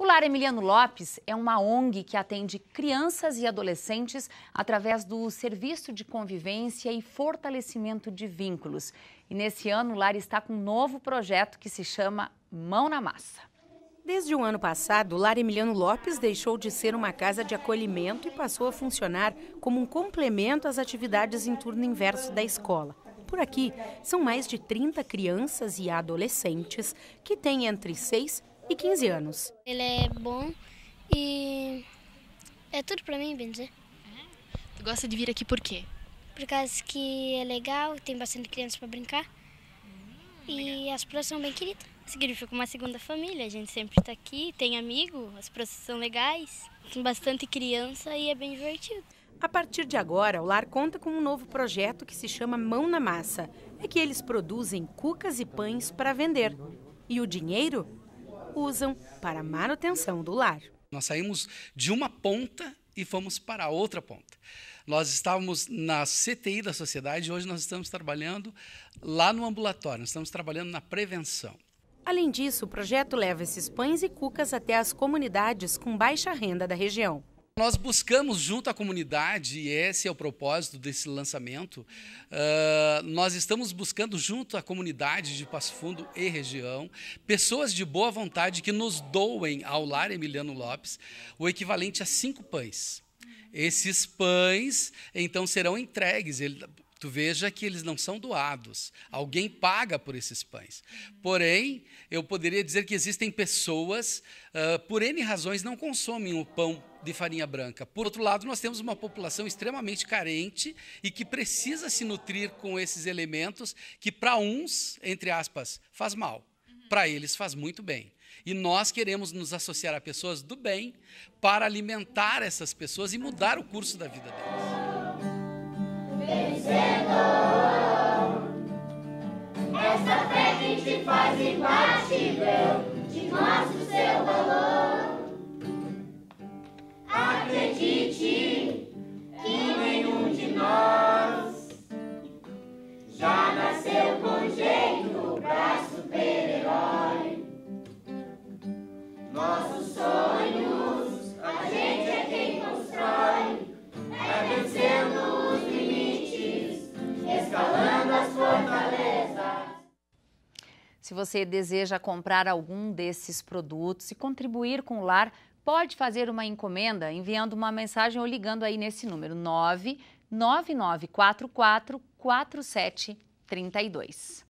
O Lar Emiliano Lopes é uma ONG que atende crianças e adolescentes através do serviço de convivência e fortalecimento de vínculos. E nesse ano, o Lar está com um novo projeto que se chama Mão na Massa. Desde o ano passado, o Lar Emiliano Lopes deixou de ser uma casa de acolhimento e passou a funcionar como um complemento às atividades em turno inverso da escola. Por aqui, são mais de 30 crianças e adolescentes que têm entre 6 e 15 anos. Ele é bom e é tudo para mim, bem dizer. Tu gosta de vir aqui por quê? Por causa que é legal, tem bastante crianças para brincar hum, e legal. as pessoas são bem queridas. Significa uma segunda família, a gente sempre está aqui, tem amigo, as pessoas são legais, tem bastante criança e é bem divertido. A partir de agora, o lar conta com um novo projeto que se chama Mão na Massa. É que eles produzem cucas e pães para vender. E o dinheiro usam para a manutenção do lar. Nós saímos de uma ponta e fomos para outra ponta. Nós estávamos na CTI da sociedade, e hoje nós estamos trabalhando lá no ambulatório, nós estamos trabalhando na prevenção. Além disso, o projeto leva esses pães e cucas até as comunidades com baixa renda da região. Nós buscamos junto à comunidade, e esse é o propósito desse lançamento, uh, nós estamos buscando junto à comunidade de Passo Fundo e região, pessoas de boa vontade que nos doem ao lar Emiliano Lopes o equivalente a cinco pães. Esses pães, então, serão entregues. Ele, Tu veja que eles não são doados. Alguém paga por esses pães. Porém, eu poderia dizer que existem pessoas, uh, por N razões, não consomem o pão de farinha branca. Por outro lado, nós temos uma população extremamente carente e que precisa se nutrir com esses elementos que, para uns, entre aspas, faz mal, para eles faz muito bem. E nós queremos nos associar a pessoas do bem para alimentar essas pessoas e mudar o curso da vida delas. Vencedor, essa fé que te faz imbatível, te mostra o seu valor. Se você deseja comprar algum desses produtos e contribuir com o lar, pode fazer uma encomenda enviando uma mensagem ou ligando aí nesse número 99944 4732.